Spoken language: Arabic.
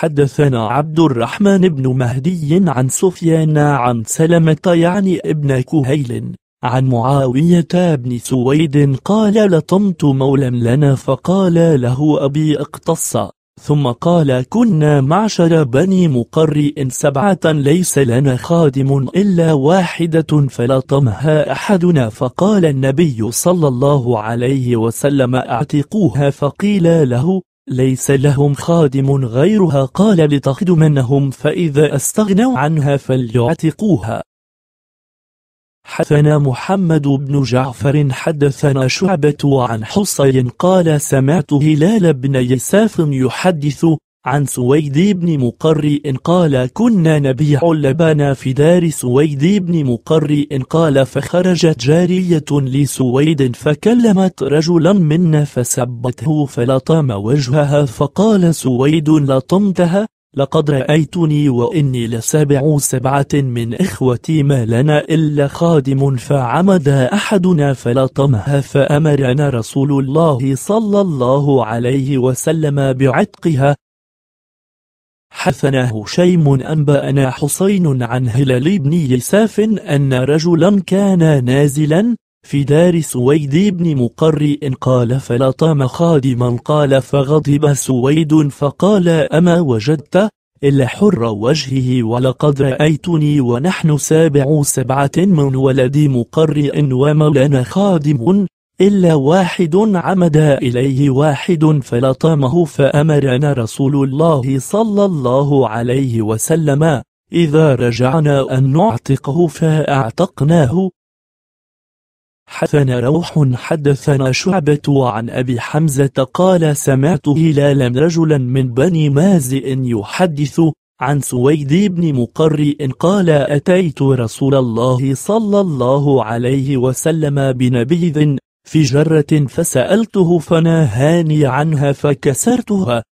حدثنا عبد الرحمن بن مهدي عن سفيان عن سلمة يعني ابن كهيل عن معاوية بن سويد قال لطمت مولا لنا فقال له أبي اقتص ثم قال كنا معشر بني مقرئ سبعة ليس لنا خادم إلا واحدة فلطمها أحدنا فقال النبي صلى الله عليه وسلم اعتقوها فقيل له ليس لهم خادم غيرها قال لتخدمنهم فإذا استغنوا عنها فليعتقوها حدثنا محمد بن جعفر حدثنا شعبة عن حصي قال سمعت هلال بن يساف يحدث عن سويد بن مقرئ قال كنا نبيع اللبن في دار سويد بن مقرئ قال فخرجت جارية لسويد فكلمت رجلا منا فسبته فلطم وجهها فقال سويد لطمتها لقد رأيتني وإني لسبع سبعة من إخوتي ما لنا إلا خادم فعمد أحدنا فلطمها فأمرنا رسول الله صلى الله عليه وسلم بعتقها حثنا هشيم أنبأنا حسين عن هلال بن يساف أن رجلا كان نازلا في دار سويد بن مقرئ قال فلطم خادما قال فغضب سويد فقال أما وجدت إلا حر وجهه ولقد رأيتني ونحن سابع سبعة من ولد مقرئ ومولانا خادم إلا واحد عمد إليه واحد فلطمه فأمرنا رسول الله صلى الله عليه وسلم إذا رجعنا أن نعتقه فأعتقناه حدثنا روح حدثنا شعبة عن أبي حمزة قال سمعت هلالا رجلا من بني مازئ يحدث عن سويد بن مقرئ قال أتيت رسول الله صلى الله عليه وسلم بنبيذ في جرة فسألته فنهاني عنها فكسرتها